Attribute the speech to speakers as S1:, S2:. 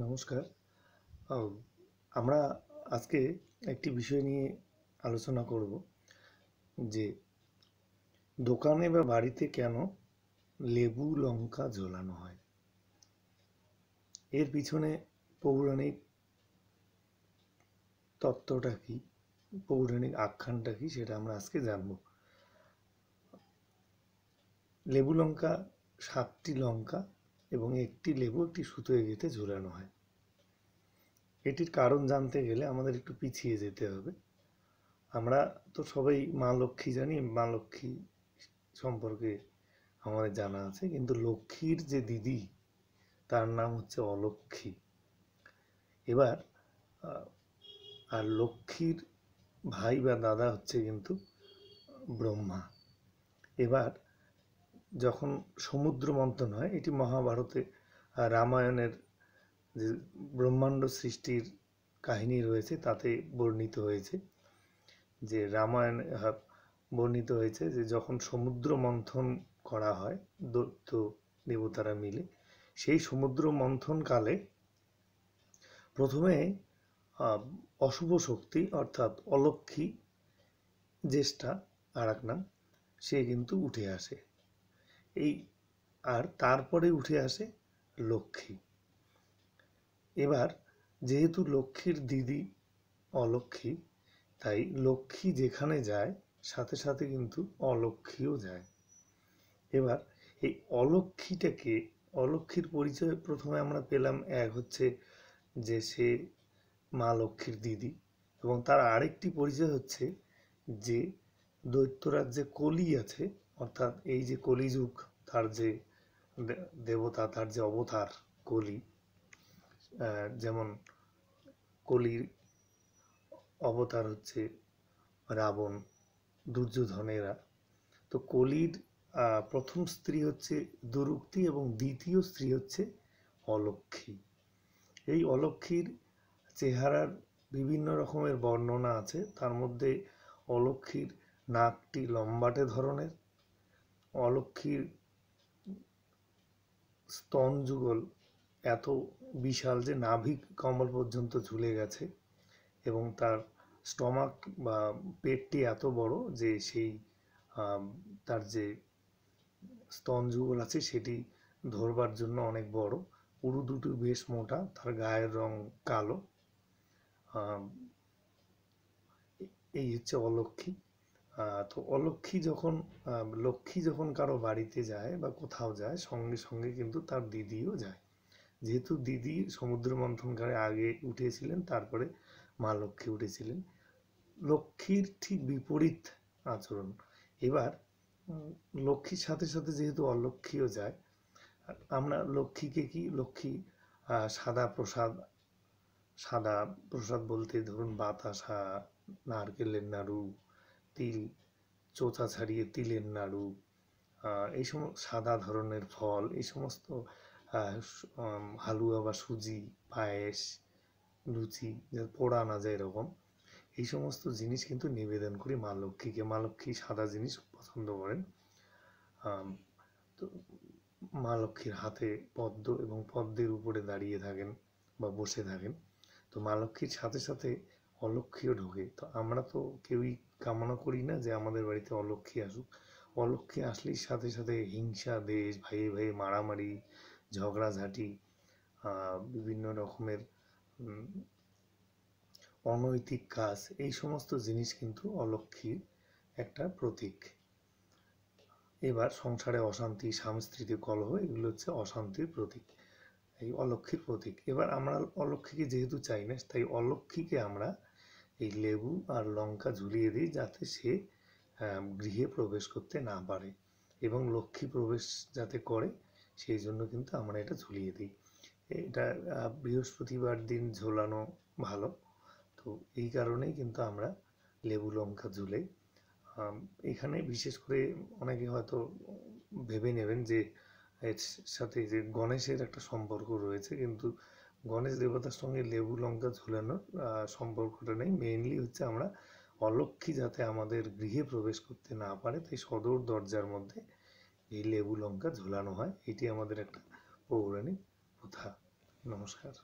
S1: নমস্কার আমরা আজকে একটি বিষয় নিয়ে আলোচনা করব যে দোকানে বা বাড়িতে কেন লেবু লঙ্কা ঝোলানো হয় এর পিছনে পৌরাণিক তত্ত্বটা কি পৌরাণিক আখ্যানটা কি সেটা আমরা আজকে জানব লেবু লঙ্কা সাতটি লঙ্কা এবং একটি লেবু একটি সুতো এগিয়েতে ঝুলানো হয় এটির কারণ জানতে গেলে আমাদের একটু পিছিয়ে যেতে হবে আমরা তো সবাই মা লক্ষ্মী জানি মা লক্ষ্মী সম্পর্কে আমাদের জানা আছে কিন্তু লক্ষ্মীর যে দিদি তার নাম হচ্ছে অলক্ষ্মী এবার আর লক্ষ্মীর ভাই বা দাদা হচ্ছে কিন্তু ব্রহ্মা এবার যখন সমুদ্র মন্থন হয় এটি মহাভারতে রামায়ণের যে ব্রহ্মাণ্ড সৃষ্টির কাহিনী রয়েছে তাতে বর্ণিত হয়েছে যে রামায়ণ বর্ণিত হয়েছে যে যখন সমুদ্র মন্থন করা হয় দৈত্য দেবতারা মিলে সেই সমুদ্র মন্থনকালে প্রথমে অশুভ শক্তি অর্থাৎ অলক্ষী জ্যেষ্ঠা আর এক নাম সে কিন্তু উঠে আসে এই আর তারপরে উঠে আসে লক্ষ্মী এবার যেহেতু লক্ষ্মীর দিদি অলক্ষ্মী তাই লক্ষ্মী যেখানে যায় সাথে সাথে কিন্তু অলক্ষ্মীও যায় এবার এই অলক্ষ্মীটাকে অলক্ষ্মীর পরিচয় প্রথমে আমরা পেলাম এক হচ্ছে যে সে মা লক্ষ্মীর দিদি এবং তার আরেকটি পরিচয় হচ্ছে যে দৈত্যরাজ্যে কলি আছে অর্থাৎ এই যে কলিযুগ তার যে দেবতা তার যে অবতার কলি যেমন কলির অবতার হচ্ছে রাবণ দুর্যোধনেরা তো কলির প্রথম স্ত্রী হচ্ছে দুরুক্তি এবং দ্বিতীয় স্ত্রী হচ্ছে অলক্ষী এই অলক্ষীর চেহারার বিভিন্ন রকমের বর্ণনা আছে তার মধ্যে অলক্ষীর নাকটি লম্বাটে ধরনের অলক্ষীর স্তন যুগল এত বিশাল যে নাভিক কমল পর্যন্ত ঝুলে গেছে এবং তার স্টমাক বা পেটটি এত বড় যে সেই তার যে স্তন যুগল আছে সেটি ধরবার জন্য অনেক বড় উরু দুটো বেশ মোটা তার গায়ের রং কালো এই হচ্ছে অলক্ষী তো অলক্ষী যখন লক্ষ্মী যখন কারো বাড়িতে যায় বা কোথাও যায় সঙ্গে সঙ্গে কিন্তু তার দিদিও যায় যেহেতু দিদি সমুদ্র মন্থনকারে আগে উঠেছিলেন তারপরে মা লক্ষ্মী উঠেছিলেন লক্ষ্মীর ঠিক বিপরীত আচরণ এবার লক্ষ্মীর সাথে সাথে যেহেতু অলক্ষ্মীও যায় আমরা লক্ষ্মীকে কি লক্ষ্মী সাদা প্রসাদ সাদা প্রসাদ বলতে ধরুন বাতাসা নারকেলের নাড়ু তিল চোঁচা ছাড়িয়ে তিলের নাড়ু এই সমস্ত সাদা ধরনের ফল এই সমস্ত হালুয়া বা সুজি পায়েস লুচি পোড়া না যায় এরকম এই সমস্ত জিনিস কিন্তু নিবেদন করি মা লক্ষ্মীকে মা লক্ষ্মী সাদা জিনিস পছন্দ করেন তো মা লক্ষ্মীর হাতে পদ্ম এবং পদ্মের উপরে দাঁড়িয়ে থাকেন বা বসে থাকেন তো মা লক্ষ্মীর সাথে সাথে অলক্ষ্মীও ঢোকে তো আমরা তো কেউই কামনা করি না যে আমাদের বাড়িতে অলক্ষ্মী আসুক অলক্ষ্মী আসলেই সাথে সাথে হিংসা দেশ ভাইয়ে ভাইয়ে মারামারি ঝগড়াঝাটি বিভিন্ন রকমের অনৈতিক কাজ এই সমস্ত জিনিস কিন্তু অলক্ষ্মীর একটা প্রতীক এবার সংসারে অশান্তি সাংস্কৃতিক কলহ এগুলো হচ্ছে অশান্তির প্রতীক এই অলক্ষ্মীর প্রতীক এবার আমরা অলক্ষ্মীকে যেহেতু চাই না তাই অলক্ষ্মীকে আমরা এই লেবু আর লঙ্কা ঝুলিয়ে দিই যাতে সে গৃহে প্রবেশ করতে না পারে এবং লক্ষ্মী প্রবেশ যাতে করে সেই জন্য কিন্তু আমরা এটা ঝুলিয়ে দিই এটা বৃহস্পতিবার দিন ঝোলানো ভালো তো এই কারণেই কিন্তু আমরা লেবু লঙ্কা ঝুলে এখানে বিশেষ করে অনেকে হয়তো ভেবে নেবেন যে এর সাথে যে গণেশের একটা সম্পর্ক রয়েছে কিন্তু গণেশ দেবতার সঙ্গে লেবু লঙ্কা ঝুলানোর সম্পর্কটা নেই মেইনলি হচ্ছে আমরা অলক্ষী যাতে আমাদের গৃহে প্রবেশ করতে না পারে তাই সদর দরজার মধ্যে এই লেবু লঙ্কা ঝুলানো হয় এটি আমাদের একটা পৌরাণিক প্রথা নমস্কার